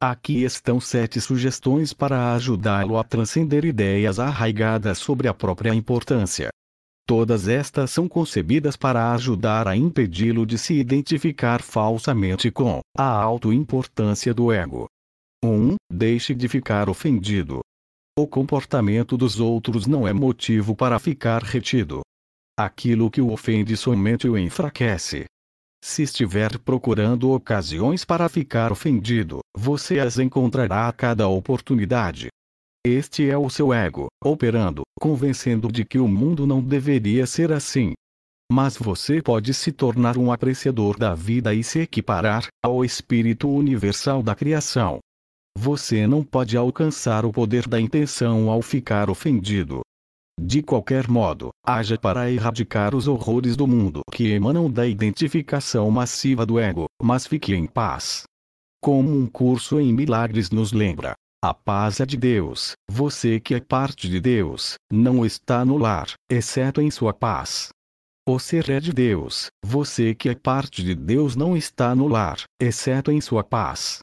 Aqui estão sete sugestões para ajudá-lo a transcender ideias arraigadas sobre a própria importância. Todas estas são concebidas para ajudar a impedi-lo de se identificar falsamente com a autoimportância do ego. 1. Um, deixe de ficar ofendido. O comportamento dos outros não é motivo para ficar retido. Aquilo que o ofende somente o enfraquece, se estiver procurando ocasiões para ficar ofendido, você as encontrará a cada oportunidade. Este é o seu ego, operando, convencendo de que o mundo não deveria ser assim. Mas você pode se tornar um apreciador da vida e se equiparar ao espírito universal da criação. Você não pode alcançar o poder da intenção ao ficar ofendido, de qualquer modo, haja para erradicar os horrores do mundo que emanam da identificação massiva do ego, mas fique em paz. Como um curso em milagres nos lembra, a paz é de Deus, você que é parte de Deus, não está no lar, exceto em sua paz. O ser é de Deus, você que é parte de Deus não está no lar, exceto em sua paz.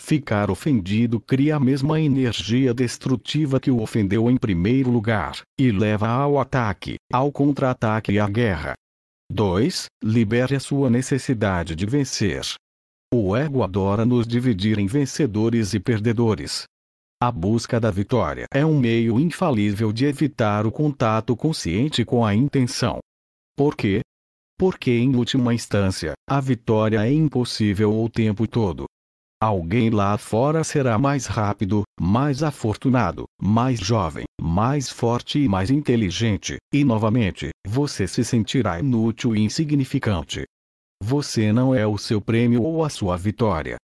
Ficar ofendido cria a mesma energia destrutiva que o ofendeu em primeiro lugar, e leva ao ataque, ao contra-ataque e à guerra. 2. Libere a sua necessidade de vencer. O ego adora nos dividir em vencedores e perdedores. A busca da vitória é um meio infalível de evitar o contato consciente com a intenção. Por quê? Porque, em última instância, a vitória é impossível o tempo todo, Alguém lá fora será mais rápido, mais afortunado, mais jovem, mais forte e mais inteligente, e novamente, você se sentirá inútil e insignificante. Você não é o seu prêmio ou a sua vitória.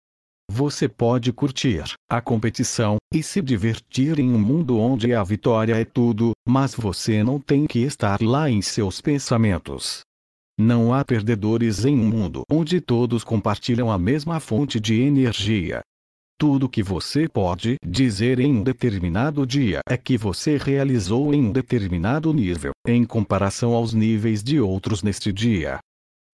Você pode curtir a competição e se divertir em um mundo onde a vitória é tudo, mas você não tem que estar lá em seus pensamentos. Não há perdedores em um mundo onde todos compartilham a mesma fonte de energia. Tudo que você pode dizer em um determinado dia é que você realizou em um determinado nível, em comparação aos níveis de outros neste dia.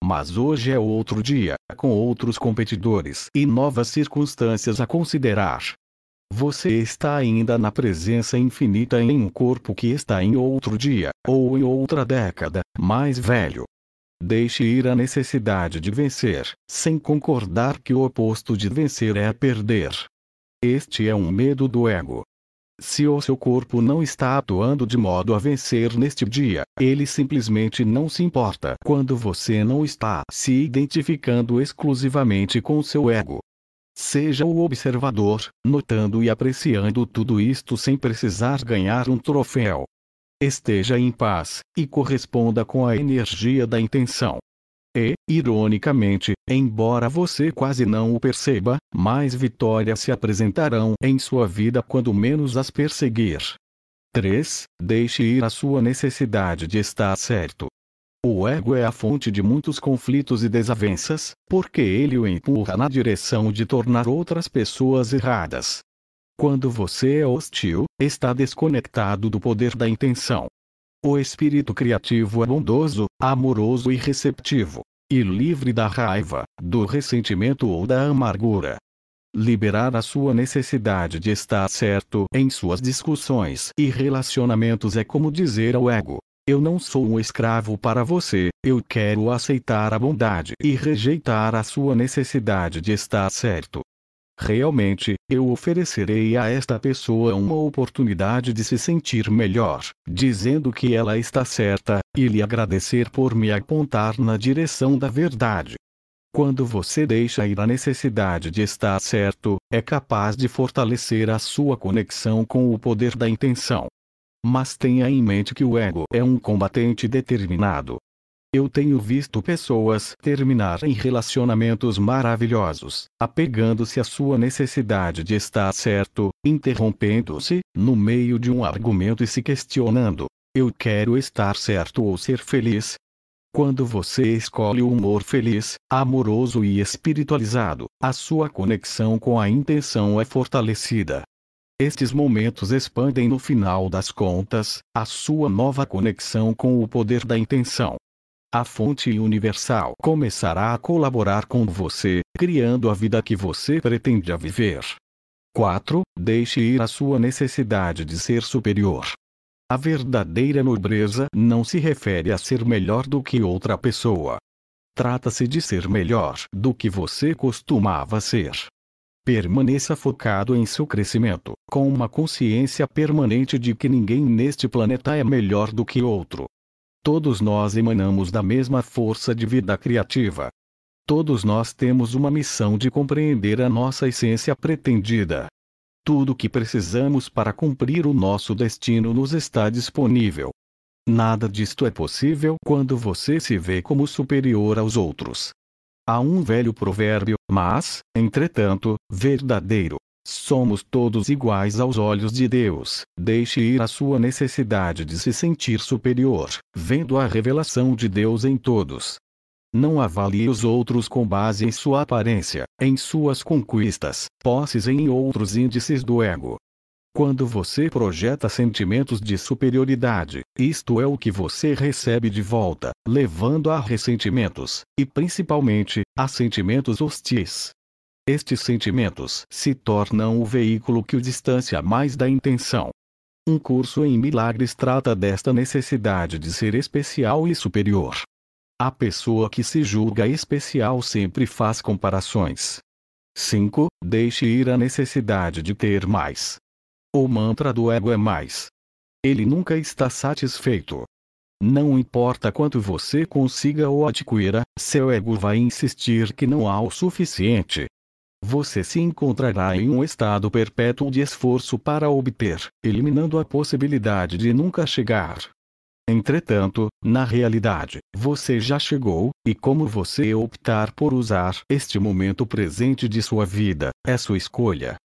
Mas hoje é outro dia, com outros competidores e novas circunstâncias a considerar. Você está ainda na presença infinita em um corpo que está em outro dia, ou em outra década, mais velho, Deixe ir a necessidade de vencer, sem concordar que o oposto de vencer é perder. Este é um medo do ego. Se o seu corpo não está atuando de modo a vencer neste dia, ele simplesmente não se importa quando você não está se identificando exclusivamente com seu ego. Seja o observador, notando e apreciando tudo isto sem precisar ganhar um troféu esteja em paz, e corresponda com a energia da intenção. E, ironicamente, embora você quase não o perceba, mais vitórias se apresentarão em sua vida quando menos as perseguir. 3. Deixe ir a sua necessidade de estar certo. O ego é a fonte de muitos conflitos e desavenças, porque ele o empurra na direção de tornar outras pessoas erradas, quando você é hostil, está desconectado do poder da intenção. O espírito criativo é bondoso, amoroso e receptivo, e livre da raiva, do ressentimento ou da amargura. Liberar a sua necessidade de estar certo em suas discussões e relacionamentos é como dizer ao ego: Eu não sou um escravo para você, eu quero aceitar a bondade e rejeitar a sua necessidade de estar certo realmente, eu oferecerei a esta pessoa uma oportunidade de se sentir melhor, dizendo que ela está certa, e lhe agradecer por me apontar na direção da verdade. Quando você deixa ir a necessidade de estar certo, é capaz de fortalecer a sua conexão com o poder da intenção. Mas tenha em mente que o ego é um combatente determinado, eu tenho visto pessoas terminarem relacionamentos maravilhosos, apegando-se à sua necessidade de estar certo, interrompendo-se, no meio de um argumento e se questionando: eu quero estar certo ou ser feliz? Quando você escolhe o humor feliz, amoroso e espiritualizado, a sua conexão com a intenção é fortalecida. Estes momentos expandem no final das contas, a sua nova conexão com o poder da intenção, a fonte universal começará a colaborar com você, criando a vida que você pretende viver. 4. Deixe ir a sua necessidade de ser superior. A verdadeira nobreza não se refere a ser melhor do que outra pessoa. Trata-se de ser melhor do que você costumava ser. Permaneça focado em seu crescimento, com uma consciência permanente de que ninguém neste planeta é melhor do que outro, Todos nós emanamos da mesma força de vida criativa. Todos nós temos uma missão de compreender a nossa essência pretendida. Tudo o que precisamos para cumprir o nosso destino nos está disponível. Nada disto é possível quando você se vê como superior aos outros. Há um velho provérbio, mas, entretanto, verdadeiro, Somos todos iguais aos olhos de Deus. Deixe ir a sua necessidade de se sentir superior, vendo a revelação de Deus em todos. Não avalie os outros com base em sua aparência, em suas conquistas, posses e em outros índices do ego. Quando você projeta sentimentos de superioridade, isto é o que você recebe de volta, levando a ressentimentos, e principalmente, a sentimentos hostis. Estes sentimentos se tornam o veículo que o distancia mais da intenção. Um curso em milagres trata desta necessidade de ser especial e superior. A pessoa que se julga especial sempre faz comparações. 5. Deixe ir a necessidade de ter mais. O mantra do ego é mais. Ele nunca está satisfeito. Não importa quanto você consiga ou adquira, seu ego vai insistir que não há o suficiente, você se encontrará em um estado perpétuo de esforço para obter, eliminando a possibilidade de nunca chegar. Entretanto, na realidade, você já chegou, e como você optar por usar este momento presente de sua vida, é sua escolha.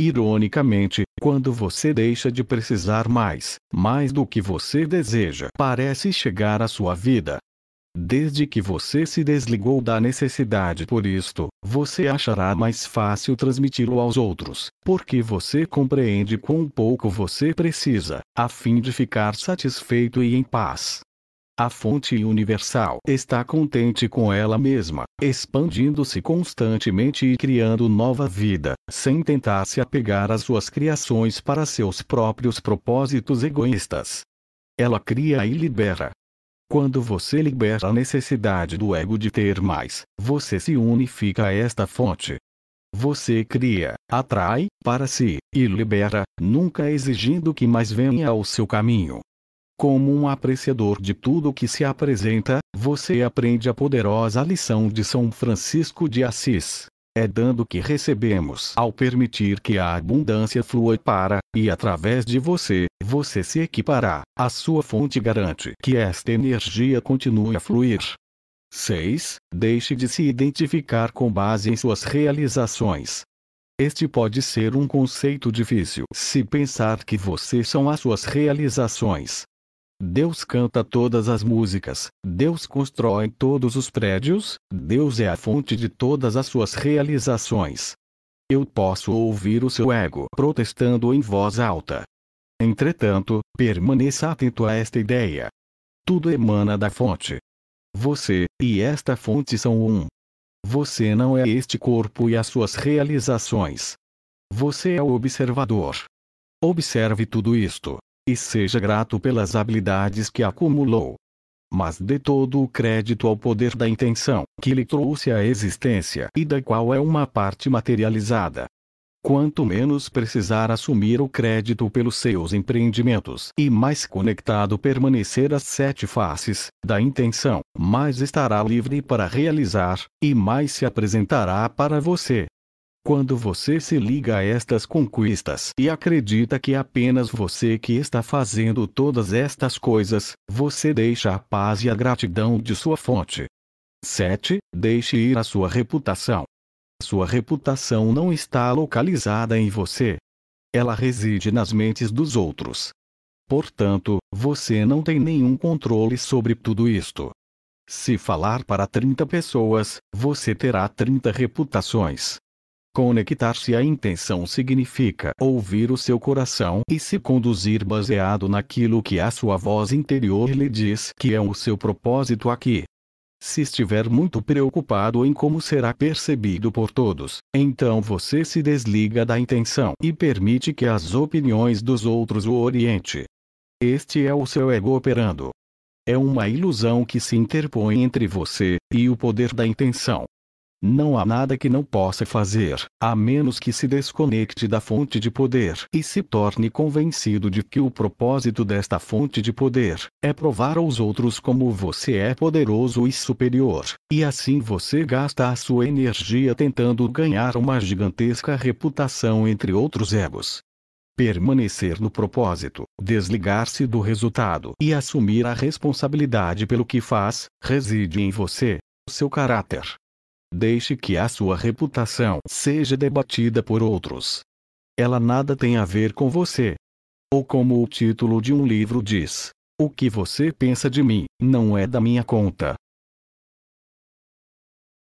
Ironicamente, quando você deixa de precisar mais, mais do que você deseja, parece chegar à sua vida, Desde que você se desligou da necessidade por isto, você achará mais fácil transmiti-lo aos outros, porque você compreende quão pouco você precisa, a fim de ficar satisfeito e em paz. A fonte universal está contente com ela mesma, expandindo-se constantemente e criando nova vida, sem tentar se apegar às suas criações para seus próprios propósitos egoístas. Ela cria e libera, quando você libera a necessidade do ego de ter mais, você se unifica a esta fonte. Você cria, atrai, para si, e libera, nunca exigindo que mais venha ao seu caminho. Como um apreciador de tudo que se apresenta, você aprende a poderosa lição de São Francisco de Assis. É dando que recebemos. Ao permitir que a abundância flua para, e através de você, você se equipará. A sua fonte garante que esta energia continue a fluir. 6. Deixe de se identificar com base em suas realizações. Este pode ser um conceito difícil se pensar que vocês são as suas realizações, Deus canta todas as músicas, Deus constrói todos os prédios, Deus é a fonte de todas as suas realizações. Eu posso ouvir o seu ego protestando em voz alta. Entretanto, permaneça atento a esta ideia. Tudo emana da fonte. Você e esta fonte são um. Você não é este corpo e as suas realizações. Você é o observador. Observe tudo isto e seja grato pelas habilidades que acumulou. Mas dê todo o crédito ao poder da intenção que lhe trouxe à existência e da qual é uma parte materializada. Quanto menos precisar assumir o crédito pelos seus empreendimentos e mais conectado permanecer às sete faces da intenção, mais estará livre para realizar, e mais se apresentará para você quando você se liga a estas conquistas e acredita que é apenas você que está fazendo todas estas coisas, você deixa a paz e a gratidão de sua fonte. 7. Deixe ir a sua reputação. Sua reputação não está localizada em você. Ela reside nas mentes dos outros. Portanto, você não tem nenhum controle sobre tudo isto. Se falar para 30 pessoas, você terá 30 reputações. Conectar-se à intenção significa ouvir o seu coração e se conduzir baseado naquilo que a sua voz interior lhe diz que é o seu propósito aqui. Se estiver muito preocupado em como será percebido por todos, então você se desliga da intenção e permite que as opiniões dos outros o oriente. Este é o seu ego operando. É uma ilusão que se interpõe entre você e o poder da intenção. Não há nada que não possa fazer, a menos que se desconecte da fonte de poder e se torne convencido de que o propósito desta fonte de poder é provar aos outros como você é poderoso e superior, e assim você gasta a sua energia tentando ganhar uma gigantesca reputação entre outros egos. Permanecer no propósito, desligar-se do resultado e assumir a responsabilidade pelo que faz, reside em você, seu caráter Deixe que a sua reputação seja debatida por outros. Ela nada tem a ver com você. Ou como o título de um livro diz: O que você pensa de mim não é da minha conta.